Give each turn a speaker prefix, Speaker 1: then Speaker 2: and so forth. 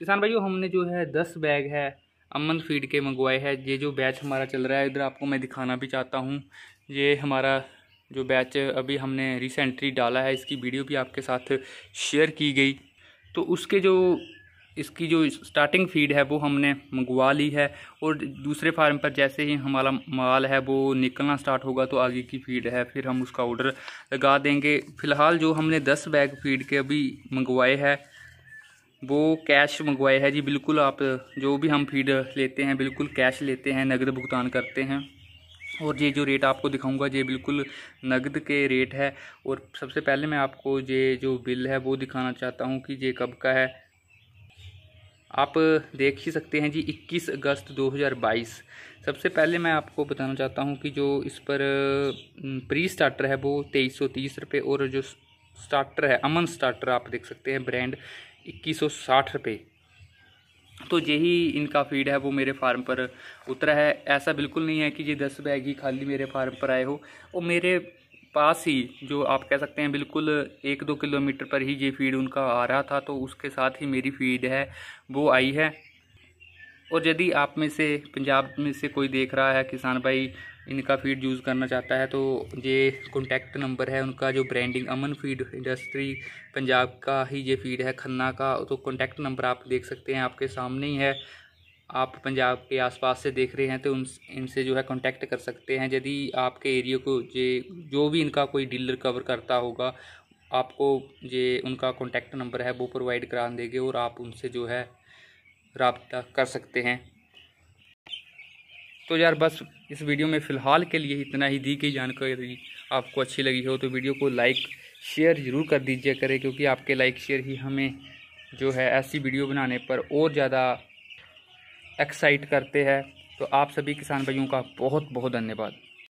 Speaker 1: किसान भाइयों हमने जो है दस बैग है अमन फीड के मंगवाए हैं ये जो बैच हमारा चल रहा है इधर आपको मैं दिखाना भी चाहता हूँ ये हमारा जो बैच अभी हमने रिसेंटली डाला है इसकी वीडियो भी आपके साथ शेयर की गई तो उसके जो इसकी जो स्टार्टिंग फीड है वो हमने मंगवा ली है और दूसरे फार्म पर जैसे ही हमारा माल है वो निकलना स्टार्ट होगा तो आगे की फीड है फिर हम उसका ऑर्डर लगा देंगे फ़िलहाल जो हमने दस बैग फीड के अभी मंगवाए हैं वो कैश मंगवाए हैं जी बिल्कुल आप जो भी हम फीड लेते हैं बिल्कुल कैश लेते हैं नगद भुगतान करते हैं और ये जो रेट आपको दिखाऊंगा ये बिल्कुल नगद के रेट है और सबसे पहले मैं आपको ये जो बिल है वो दिखाना चाहता हूँ कि ये कब का है आप देख ही सकते हैं जी 21 अगस्त 2022 सबसे पहले मैं आपको बताना चाहता हूँ कि जो इस पर प्री स्टार्टर है वो तेईस सौ तीस रुपये और जो स्टार्टर है अमन स्टार्टर आप देख सकते हैं ब्रांड इक्कीस सौ साठ रुपये तो यही इनका फीड है वो मेरे फार्म पर उतरा है ऐसा बिल्कुल नहीं है कि ये दस बैग ही खाली मेरे फार्म पर आए हो और मेरे पास ही जो आप कह सकते हैं बिल्कुल एक दो किलोमीटर पर ही ये फीड उनका आ रहा था तो उसके साथ ही मेरी फीड है वो आई है और यदि आप में से पंजाब में से कोई देख रहा है किसान भाई इनका फीड यूज़ करना चाहता है तो ये कॉन्टैक्ट नंबर है उनका जो branding Aman feed industry Punjab का ही ये फीड है खन्ना का तो कॉन्टैक्ट नंबर आप देख सकते हैं आपके सामने ही है आप पंजाब के आसपास से देख रहे हैं तो उन इनसे जो है कांटेक्ट कर सकते हैं यदि आपके एरिया को जे जो भी इनका कोई डीलर कवर करता होगा आपको ये उनका कांटेक्ट नंबर है वो प्रोवाइड करा देंगे और आप उनसे जो है रबता कर सकते हैं तो यार बस इस वीडियो में फ़िलहाल के लिए इतना ही दी गई जानकारी आपको अच्छी लगी हो तो वीडियो को लाइक शेयर ज़रूर कर दीजिए करें क्योंकि आपके लाइक शेयर ही हमें जो है ऐसी वीडियो बनाने पर और ज़्यादा एक्साइट करते हैं तो आप सभी किसान भाइयों का बहुत बहुत धन्यवाद